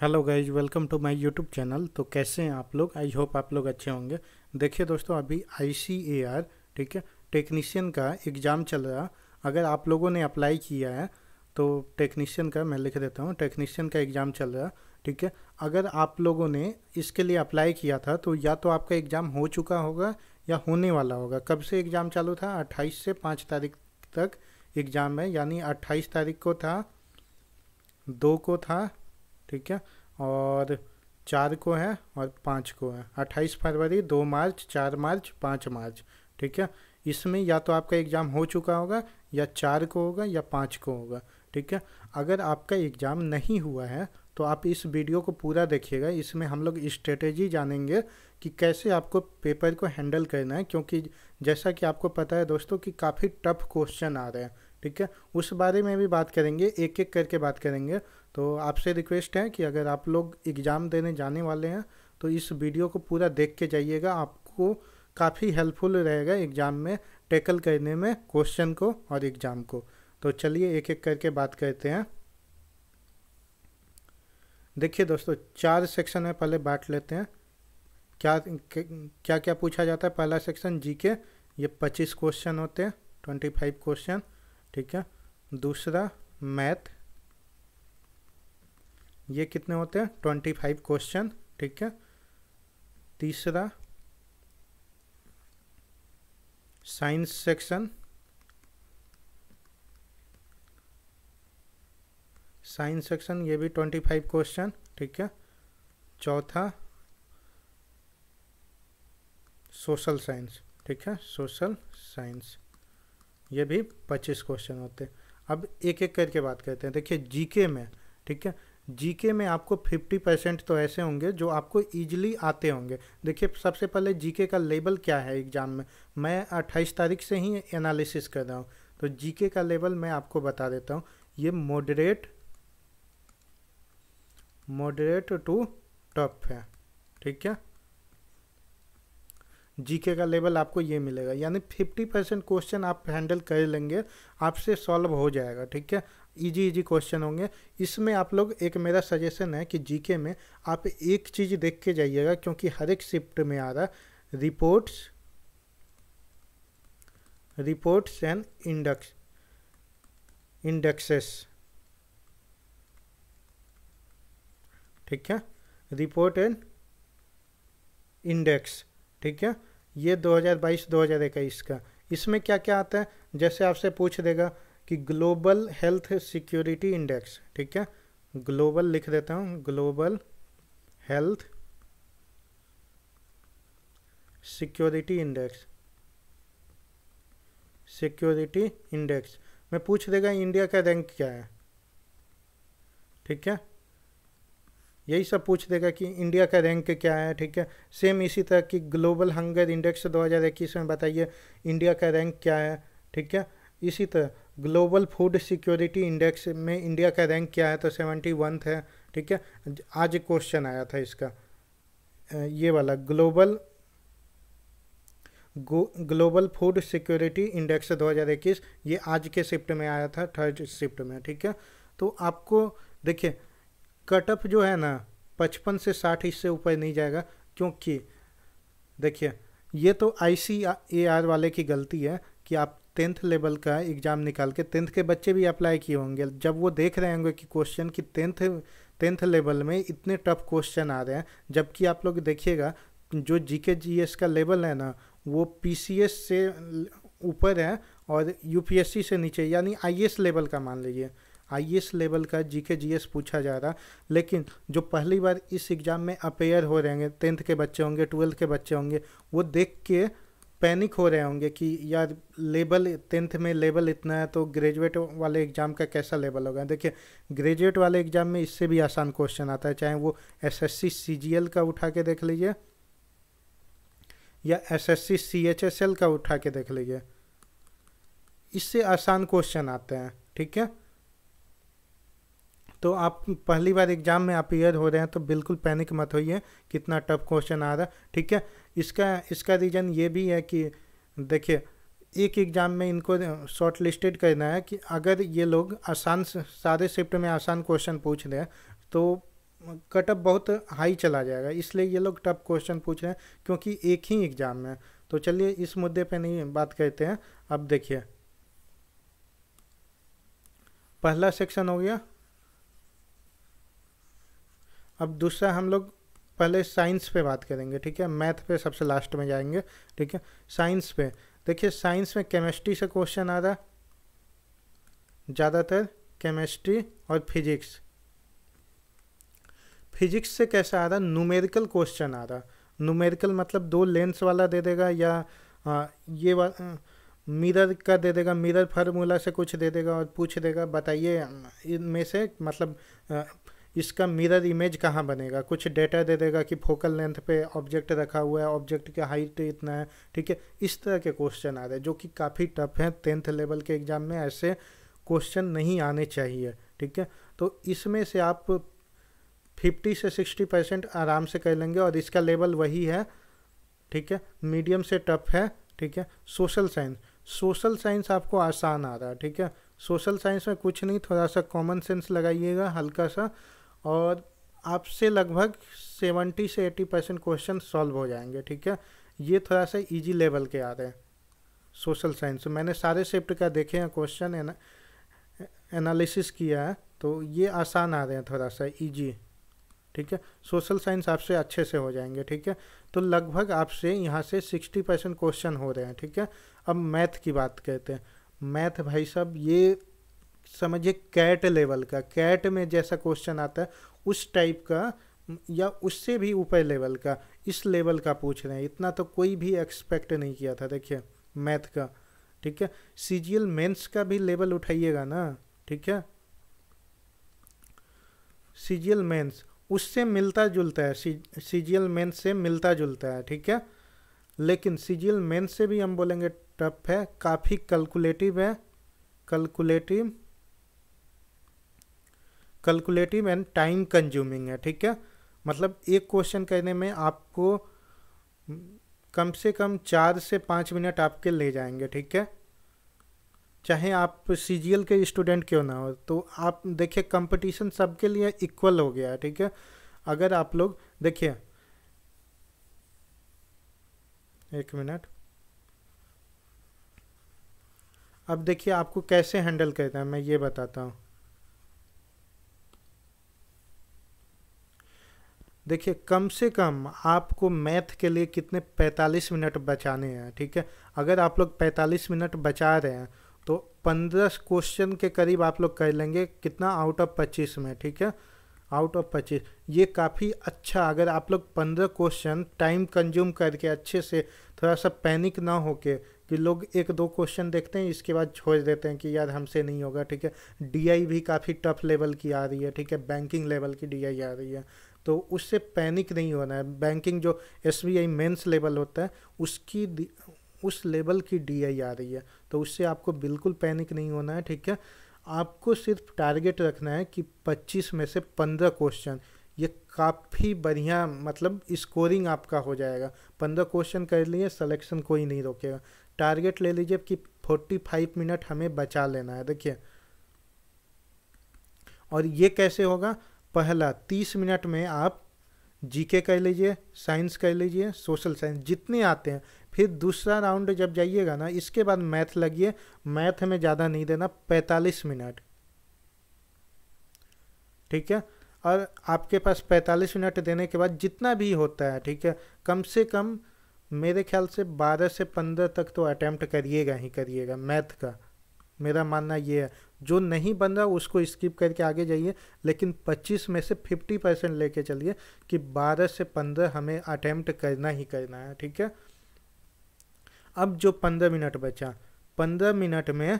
hello guys welcome to my YouTube channel तो कैसे हैं आप लोग आई होप आप लोग अच्छे होंगे देखिए दोस्तों अभी आई ठीक है टेक्नीशियन का एग्ज़ाम चल रहा अगर आप लोगों ने अप्लाई किया है तो टेक्नीशियन का मैं लिख देता हूँ टेक्नीशियन का एग्ज़ाम चल रहा ठीक है अगर आप लोगों ने इसके लिए अप्लाई किया था तो या तो आपका एग्ज़ाम हो चुका होगा या होने वाला होगा कब से एग्ज़ाम चालू था अट्ठाईस से पाँच तारीख तक एग्ज़ाम है यानी अट्ठाईस तारीख को था दो को था ठीक है और चार को है और पाँच को है अट्ठाईस फरवरी दो मार्च चार मार्च पाँच मार्च ठीक है इसमें या तो आपका एग्ज़ाम हो चुका होगा या चार को होगा या पाँच को होगा ठीक है अगर आपका एग्ज़ाम नहीं हुआ है तो आप इस वीडियो को पूरा देखिएगा इसमें हम लोग स्ट्रेटेजी जानेंगे कि कैसे आपको पेपर को हैंडल करना है क्योंकि जैसा कि आपको पता है दोस्तों कि काफ़ी टफ क्वेश्चन आ रहे हैं ठीक है उस बारे में भी बात करेंगे एक एक करके बात करेंगे तो आपसे रिक्वेस्ट है कि अगर आप लोग एग्ज़ाम देने जाने वाले हैं तो इस वीडियो को पूरा देख के जाइएगा आपको काफ़ी हेल्पफुल रहेगा एग्ज़ाम में टैकल करने में क्वेश्चन को और एग्ज़ाम को तो चलिए एक एक करके बात करते हैं देखिए दोस्तों चार सेक्शन में पहले बांट लेते हैं क्या क्या क्या पूछा जाता है पहला सेक्शन जीके ये पच्चीस क्वेश्चन होते हैं ट्वेंटी फाइव क्वेश्चन ठीक है दूसरा मैथ ये कितने होते हैं ट्वेंटी फाइव क्वेश्चन ठीक है तीसरा साइंस सेक्शन साइंस सेक्शन ये भी ट्वेंटी फाइव क्वेश्चन ठीक है चौथा सोशल साइंस ठीक है सोशल साइंस ये भी पच्चीस क्वेश्चन होते हैं अब एक एक करके बात करते हैं देखिए जीके में ठीक है जीके में आपको 50 परसेंट तो ऐसे होंगे जो आपको ईजिली आते होंगे देखिए सबसे पहले जीके का लेवल क्या है एग्ज़ाम में मैं 28 तारीख से ही एनालिसिस कर रहा हूँ तो जीके का लेवल मैं आपको बता देता हूँ ये मॉडरेट मॉडरेट टू टफ है ठीक है जीके का लेवल आपको ये मिलेगा यानी फिफ्टी परसेंट क्वेश्चन आप हैंडल कर लेंगे आपसे सॉल्व हो जाएगा ठीक है इजी इजी क्वेश्चन होंगे इसमें आप लोग एक मेरा सजेशन है कि जीके में आप एक चीज़ देख के जाइएगा क्योंकि हर एक शिफ्ट में आ रहा है reports reports and index indexes ठीक है रिपोर्ट एंड इंडेक्स ठीक है ये 2022-2021 का इसमें क्या क्या आता है जैसे आपसे पूछ देगा कि ग्लोबल हेल्थ सिक्योरिटी इंडेक्स ठीक है ग्लोबल लिख देता हूँ global health security index security index मैं पूछ देगा इंडिया का रैंक क्या है ठीक है यही सब पूछ देगा कि इंडिया का रैंक क्या है ठीक है सेम इसी तरह की ग्लोबल हंगर इंडेक्स इक्कीस में बताइए इंडिया का रैंक क्या है ठीक है इसी तरह ग्लोबल फूड सिक्योरिटी इंडेक्स में इंडिया का रैंक क्या है तो सेवेंटी वन है ठीक है आज क्वेश्चन आया था इसका ये वाला global global food security index 2021 ये आज के शिफ्ट में आया था थर्ड शिफ्ट में ठीक है तो आपको देखिए कटअप जो है ना पचपन से साठ इससे ऊपर नहीं जाएगा क्योंकि देखिए ये तो आई सी ए आर वाले की गलती है कि आप टेंथ लेवल का एग्ज़ाम निकाल के टेंथ के बच्चे भी अप्लाई किए होंगे जब वो देख रहे होंगे कि क्वेश्चन की टेंथ टेंथ लेवल में इतने टफ क्वेश्चन आ रहे हैं जबकि आप लोग देखिएगा जो जी के जी एस का लेवल है ना वो पी सी एस से ऊपर है और यू पी एस सी से नीचे यानी आई एस लेवल का मान लीजिए एस लेवल का जी के जी एस पूछा जा रहा लेकिन जो पहली बार इस एग्ज़ाम में अपेयर हो रहे हैं टेंथ के बच्चे होंगे ट्वेल्थ के बच्चे होंगे वो देख के पैनिक हो रहे होंगे कि यार लेवल टेंथ में लेवल इतना है तो ग्रेजुएट वाले एग्ज़ाम का कैसा लेवल होगा देखिए ग्रेजुएट वाले एग्ज़ाम में इससे भी आसान क्वेश्चन आता है चाहे वो एसएससी सीजीएल का उठा के देख लीजिए या एसएससी सीएचएसएल का उठा के देख लीजिए इससे आसान क्वेश्चन आते हैं ठीक है तो आप पहली बार एग्ज़ाम में अपीयर हो रहे हैं तो बिल्कुल पैनिक मत होइए कितना टफ क्वेश्चन आ रहा है ठीक है इसका इसका रीज़न ये भी है कि देखिए एक एग्ज़ाम में इनको शॉर्ट लिस्टेड करना है कि अगर ये लोग आसान सारे शिफ्ट में आसान क्वेश्चन पूछ रहे हैं तो कटअप बहुत हाई चला जाएगा इसलिए ये लोग टफ क्वेश्चन पूछ रहे हैं क्योंकि एक ही एग्ज़ाम में तो चलिए इस मुद्दे पे नहीं बात करते हैं अब देखिए पहला सेक्शन हो गया अब दूसरा हम लोग पहले साइंस पे बात करेंगे ठीक है मैथ पे सबसे लास्ट में जाएंगे ठीक है साइंस पे देखिए साइंस में केमिस्ट्री से क्वेश्चन आ रहा ज़्यादातर केमिस्ट्री और फिजिक्स फिजिक्स से कैसा आ रहा नूमेरिकल क्वेश्चन आ रहा नूमेरिकल मतलब दो लेंस वाला दे देगा या आ, ये वा, मिरर का दे देगा मिरर फार्मूला से कुछ दे देगा और पूछ देगा बताइए इनमें से मतलब आ, इसका मिरर इमेज कहाँ बनेगा कुछ डेटा दे देगा कि फोकल लेंथ पे ऑब्जेक्ट रखा हुआ है ऑब्जेक्ट की हाइट इतना है ठीक है इस तरह के क्वेश्चन आ रहे हैं जो कि काफ़ी टफ हैं टेंथ लेवल के एग्ज़ाम में ऐसे क्वेश्चन नहीं आने चाहिए ठीक है तो इसमें से आप फिफ्टी से सिक्सटी परसेंट आराम से कर लेंगे और इसका लेवल वही है ठीक है मीडियम से टफ है ठीक है सोशल साइंस सोशल साइंस आपको आसान आ रहा है ठीक है सोशल साइंस में कुछ नहीं थोड़ा सा कॉमन सेंस लगाइएगा हल्का सा और आपसे लगभग सेवेंटी से एट्टी परसेंट क्वेश्चन सॉल्व हो जाएंगे ठीक है ये थोड़ा सा इजी लेवल के आ रहे हैं सोशल तो साइंस मैंने सारे शिफ्ट का देखे हैं क्वेश्चन एनालिसिस किया है तो ये आसान आ रहे हैं थोड़ा सा इजी ठीक है सोशल साइंस आपसे अच्छे से हो जाएंगे ठीक है तो लगभग आपसे यहाँ से सिक्सटी परसेंट क्वेश्चन हो रहे हैं ठीक है अब मैथ की बात कहते हैं मैथ भाई साहब ये समझिए कैट लेवल का कैट में जैसा क्वेश्चन आता है उस टाइप का या उससे भी ऊपर लेवल का इस लेवल का पूछ रहे हैं इतना तो कोई भी एक्सपेक्ट नहीं किया था देखिए मैथ का ठीक है सी जी मेन्स का भी लेवल उठाइएगा ना ठीक है सी जी उससे मिलता जुलता है सी जी मेंस मेन्स से मिलता जुलता है ठीक है लेकिन सी जी मेन्स से भी हम बोलेंगे टफ है काफ़ी कैलकुलेटिव है calculative calculative and time consuming है ठीक है मतलब एक क्वेश्चन करने में आपको कम से कम चार से पाँच मिनट आपके ले जाएंगे ठीक है चाहे आप सी के स्टूडेंट क्यों ना हो तो आप देखिए कंपटीशन सबके लिए इक्वल हो गया है ठीक है अगर आप लोग देखिए एक मिनट अब देखिए आपको कैसे हैंडल करना है मैं ये बताता हूँ देखिए कम से कम आपको मैथ के लिए कितने 45 मिनट बचाने हैं ठीक है अगर आप लोग 45 मिनट बचा रहे हैं तो 15 क्वेश्चन के करीब आप लोग कर लेंगे कितना आउट ऑफ 25 में ठीक है आउट ऑफ पच्चीस ये काफ़ी अच्छा अगर आप लोग पंद्रह क्वेश्चन टाइम कंज्यूम करके अच्छे से थोड़ा सा पैनिक ना होके कि लोग एक दो क्वेश्चन देखते हैं इसके बाद छोड़ देते हैं कि यार हमसे नहीं होगा ठीक है डीआई भी काफ़ी टफ लेवल की आ रही है ठीक है बैंकिंग लेवल की डीआई आ रही है तो उससे पैनिक नहीं होना है बैंकिंग जो S B I mains level होता है उसकी उस लेवल की डी आई आ रही है तो उससे आपको बिल्कुल पैनिक नहीं होना है ठीक है आपको सिर्फ टारगेट रखना है कि 25 में से 15 क्वेश्चन ये काफ़ी बढ़िया मतलब स्कोरिंग आपका हो जाएगा 15 क्वेश्चन कर लिए सिलेक्शन कोई नहीं रोकेगा टारगेट ले लीजिए कि 45 मिनट हमें बचा लेना है देखिए और ये कैसे होगा पहला तीस मिनट में आप जीके कह लीजिए साइंस कह लीजिए सोशल साइंस जितने आते हैं फिर दूसरा राउंड जब जाइएगा ना इसके बाद मैथ लगिए मैथ में ज़्यादा नहीं देना पैंतालीस मिनट ठीक है और आपके पास पैंतालीस मिनट देने के बाद जितना भी होता है ठीक है कम से कम मेरे ख्याल से बारह से पंद्रह तक तो अटैम्प्ट करिएगा ही करिएगा मैथ का मेरा मानना ये है जो नहीं बन रहा उसको स्किप करके आगे जाइए लेकिन 25 में से 50 परसेंट लेके चलिए कि 12 से 15 हमें अटैम्प्ट करना ही करना है ठीक है अब जो 15 मिनट बचा 15 मिनट में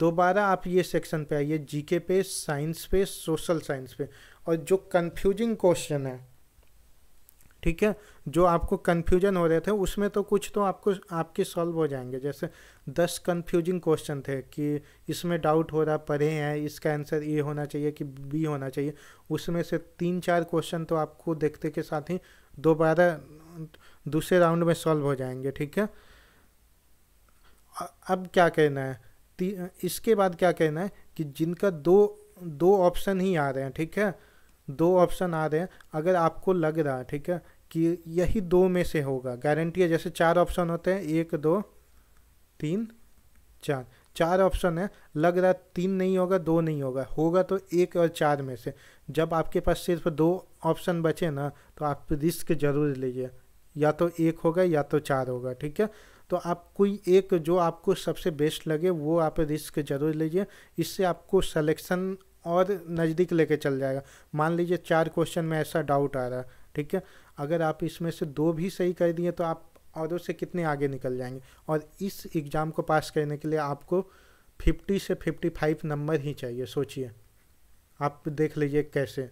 दोबारा आप ये सेक्शन पे आइए जीके पे साइंस पे सोशल साइंस पे और जो कंफ्यूजिंग क्वेश्चन है ठीक है जो आपको कन्फ्यूजन हो रहे थे उसमें तो कुछ तो आपको आपके सॉल्व हो जाएंगे जैसे दस कन्फ्यूजिंग क्वेश्चन थे कि इसमें डाउट हो रहा पढ़े हैं इसका आंसर ए होना चाहिए कि बी होना चाहिए उसमें से तीन चार क्वेश्चन तो आपको देखते के साथ ही दोबारा दूसरे राउंड में सॉल्व हो जाएंगे ठीक है अब क्या कहना है इसके बाद क्या कहना है कि जिनका दो दो ऑप्शन ही आ रहे हैं ठीक है दो ऑप्शन आ रहे हैं अगर आपको लग रहा ठीक है कि यही दो में से होगा गारंटी है जैसे चार ऑप्शन होते हैं एक दो तीन चार चार ऑप्शन है लग रहा तीन नहीं होगा दो नहीं होगा होगा तो एक और चार में से जब आपके पास सिर्फ दो ऑप्शन बचे ना तो आप रिस्क जरूर लीजिए या तो एक होगा या तो चार होगा ठीक है तो आप कोई एक जो आपको सबसे बेस्ट लगे वो आप रिस्क जरूर लीजिए इससे आपको सलेक्शन और नज़दीक लेके चल जाएगा मान लीजिए चार क्वेश्चन में ऐसा डाउट आ रहा है ठीक है अगर आप इसमें से दो भी सही कर दिए तो आप और से कितने आगे निकल जाएंगे और इस एग्ज़ाम को पास करने के लिए आपको फिफ्टी से फिफ्टी फाइव नंबर ही चाहिए सोचिए आप देख लीजिए कैसे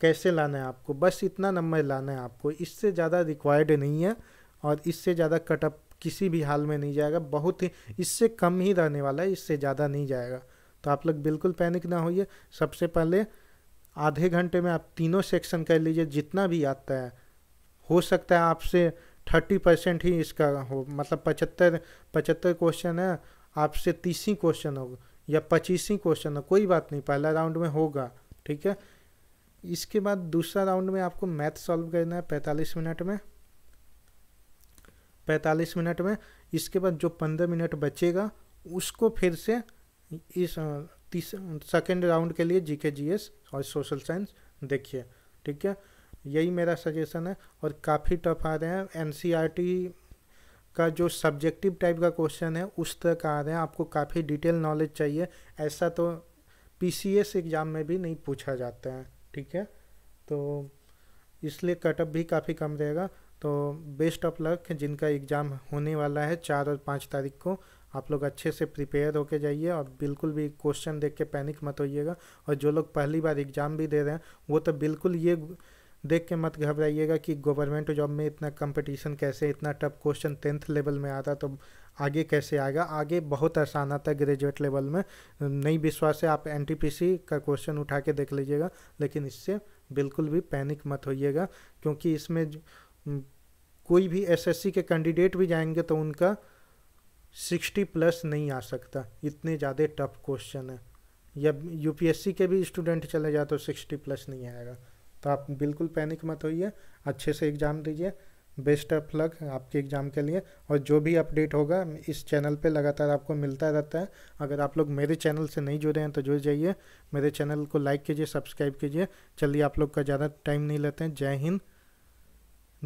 कैसे लाना है आपको बस इतना नंबर लाना है आपको इससे ज़्यादा रिक्वायर्ड नहीं है और इससे ज़्यादा कटअप किसी भी हाल में नहीं जाएगा बहुत ही इससे कम ही रहने वाला है इससे ज़्यादा नहीं जाएगा तो आप लोग बिल्कुल पैनिक ना होइए सबसे पहले आधे घंटे में आप तीनों सेक्शन कर लीजिए जितना भी आता है हो सकता है आपसे थर्टी परसेंट ही इसका हो मतलब पचहत्तर पचहत्तर क्वेश्चन है आपसे तीस ही क्वेश्चन होगा या पच्चीस ही क्वेश्चन हो कोई बात नहीं पहला राउंड में होगा ठीक है इसके बाद दूसरा राउंड में आपको मैथ सॉल्व करना है पैंतालीस मिनट में पैंतालीस मिनट में इसके बाद जो पंद्रह मिनट बचेगा उसको फिर से इस तीस सेकेंड राउंड के लिए जी के जी एस और सोशल साइंस देखिए ठीक है यही मेरा सजेशन है और काफ़ी टफ आ रहे हैं एन सी आर टी का जो सब्जेक्टिव टाइप का क्वेश्चन है उस तरह का आ रहे हैं आपको काफ़ी डिटेल नॉलेज चाहिए ऐसा तो पी सी एस एग्ज़ाम में भी नहीं पूछा जाता है ठीक है तो इसलिए कटअप भी काफ़ी कम रहेगा तो बेस्ट ऑफ लक जिनका एग्ज़ाम होने वाला है चार और पाँच तारीख को आप लोग अच्छे से प्रिपेयर होके जाइए और बिल्कुल भी क्वेश्चन देख के पैनिक मत होइएगा और जो लोग पहली बार एग्ज़ाम भी दे रहे हैं वो तो बिल्कुल ये देख के मत घबराइएगा कि गवर्नमेंट जॉब में इतना कंपटीशन कैसे इतना टफ क्वेश्चन टेंथ लेवल में आता तो आगे कैसे आएगा आगे बहुत आसान आता है ग्रेजुएट लेवल में नई विश्वास है आप एन का क्वेश्चन उठा के देख लीजिएगा लेकिन इससे बिल्कुल भी पैनिक मत होइएगा क्योंकि इसमें कोई भी एसएससी के कैंडिडेट भी जाएंगे तो उनका सिक्सटी प्लस नहीं आ सकता इतने ज़्यादा टफ क्वेश्चन है या यूपीएससी के भी स्टूडेंट चले जाए तो सिक्सटी प्लस नहीं आएगा तो आप बिल्कुल पैनिक मत होइए अच्छे से एग्ज़ाम दीजिए बेस्ट ऑफ लक आपके एग्ज़ाम के लिए और जो भी अपडेट होगा इस चैनल पे लगातार आपको मिलता रहता है अगर आप लोग मेरे चैनल से नहीं जुड़े हैं तो जुड़ जाइए मेरे चैनल को लाइक कीजिए सब्सक्राइब कीजिए चलिए आप लोग का ज़्यादा टाइम नहीं लेते हैं जय हिंद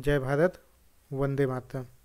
जय भारत वंदे मातरम